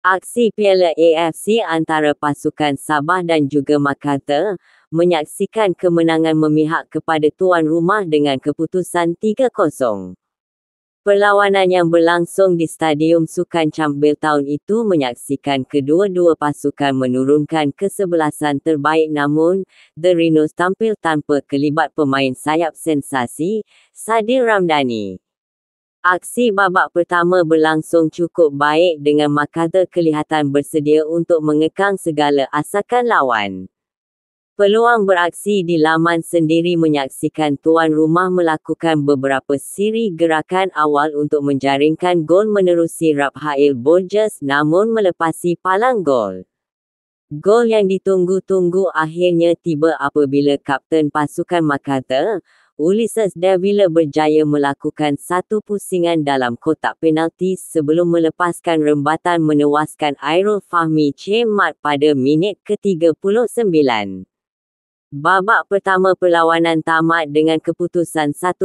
Aksi Piala AFC antara pasukan Sabah dan juga Makassar menyaksikan kemenangan memihak kepada tuan rumah dengan keputusan 3-0. Perlawanan yang berlangsung di Stadium Sukan Cambil tahun itu menyaksikan kedua-dua pasukan menurunkan kesebelasan terbaik namun, The Rhinos tampil tanpa kelibat pemain sayap sensasi, Sadir Ramdhani. Aksi babak pertama berlangsung cukup baik dengan Makata kelihatan bersedia untuk mengekang segala asakan lawan. Peluang beraksi di laman sendiri menyaksikan tuan rumah melakukan beberapa siri gerakan awal untuk menjaringkan gol menerusi Rabhail Borges namun melepasi palang gol. Gol yang ditunggu-tunggu akhirnya tiba apabila kapten pasukan Makata, Ulises Davila berjaya melakukan satu pusingan dalam kotak penalti sebelum melepaskan rembatan menewaskan Airul Fahmi Cemat pada minit ke-39. Babak pertama perlawanan tamat dengan keputusan 1-0.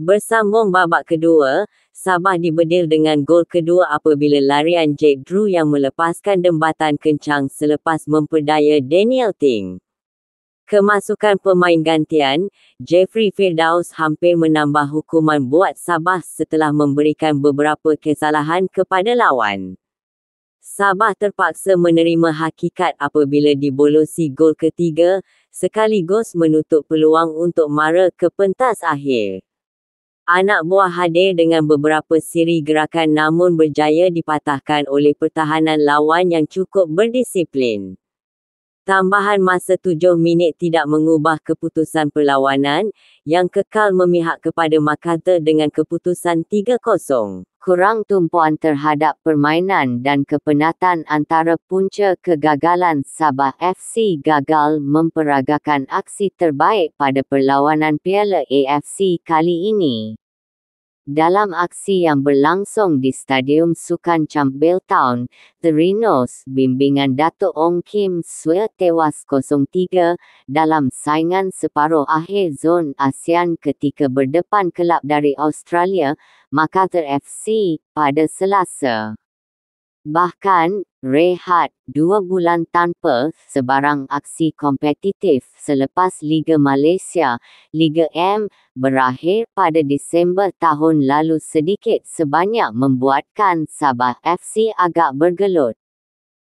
Bersambung babak kedua, Sabah dibedil dengan gol kedua apabila larian Jake Drew yang melepaskan dembatan kencang selepas memperdaya Daniel Ting. Kemasukan pemain gantian, Jeffrey Firdaus hampir menambah hukuman buat Sabah setelah memberikan beberapa kesalahan kepada lawan. Sabah terpaksa menerima hakikat apabila dibolosi gol ketiga, sekaligus menutup peluang untuk mara ke pentas akhir. Anak buah hadir dengan beberapa siri gerakan namun berjaya dipatahkan oleh pertahanan lawan yang cukup berdisiplin. Tambahan masa tujuh minit tidak mengubah keputusan perlawanan yang kekal memihak kepada MacArthur dengan keputusan 3-0. Kurang tumpuan terhadap permainan dan kepenatan antara punca kegagalan Sabah FC gagal memperagakan aksi terbaik pada perlawanan Piala AFC kali ini. Dalam aksi yang berlangsung di Stadium Sukan Campbell Town, Terinos bimbingan Dato' Ong Kim Swee tewas 0-3 dalam saingan separuh akhir zon ASEAN ketika berdepan kelab dari Australia, MacArthur FC, pada Selasa. Bahkan, rehat dua bulan tanpa sebarang aksi kompetitif selepas Liga Malaysia, Liga M, berakhir pada Disember tahun lalu sedikit sebanyak membuatkan Sabah FC agak bergelut.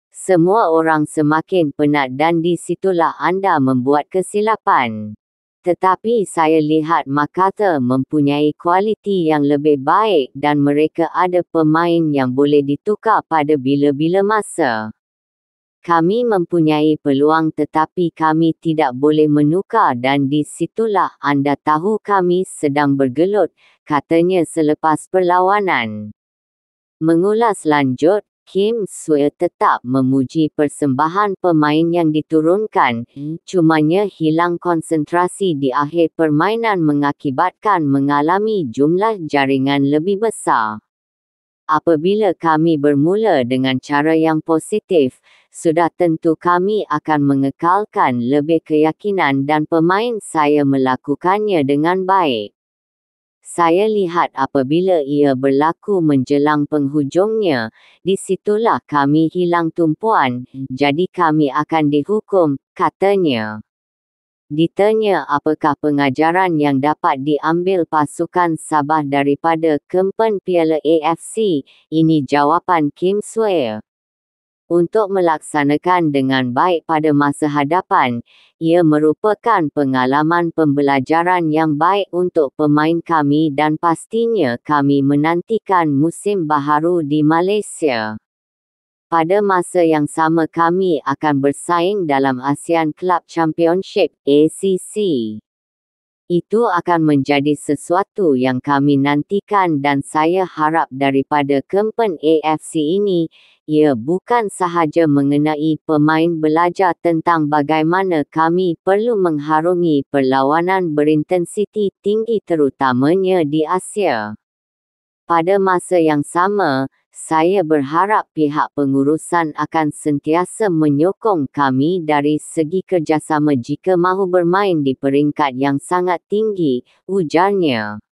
Semua orang semakin penat dan di situlah anda membuat kesilapan tetapi saya lihat Makata mempunyai kualiti yang lebih baik dan mereka ada pemain yang boleh ditukar pada bila-bila masa. Kami mempunyai peluang tetapi kami tidak boleh menukar dan di situlah anda tahu kami sedang bergelut, katanya selepas perlawanan. Mengulas lanjut, Kim Sue tetap memuji persembahan pemain yang diturunkan, cumanya hilang konsentrasi di akhir permainan mengakibatkan mengalami jumlah jaringan lebih besar. Apabila kami bermula dengan cara yang positif, sudah tentu kami akan mengekalkan lebih keyakinan dan pemain saya melakukannya dengan baik. Saya lihat apabila ia berlaku menjelang penghujungnya, di situlah kami hilang tumpuan, jadi kami akan dihukum, katanya. Ditanya apakah pengajaran yang dapat diambil pasukan Sabah daripada kempen Piala AFC, ini jawapan Kim Swear untuk melaksanakan dengan baik pada masa hadapan. Ia merupakan pengalaman pembelajaran yang baik untuk pemain kami dan pastinya kami menantikan musim baharu di Malaysia. Pada masa yang sama kami akan bersaing dalam ASEAN Club Championship ACC. Itu akan menjadi sesuatu yang kami nantikan dan saya harap daripada kempen AFC ini, ia bukan sahaja mengenai pemain belajar tentang bagaimana kami perlu mengharungi perlawanan berintensiti tinggi terutamanya di Asia. Pada masa yang sama, saya berharap pihak pengurusan akan sentiasa menyokong kami dari segi kerjasama jika mahu bermain di peringkat yang sangat tinggi, ujarnya.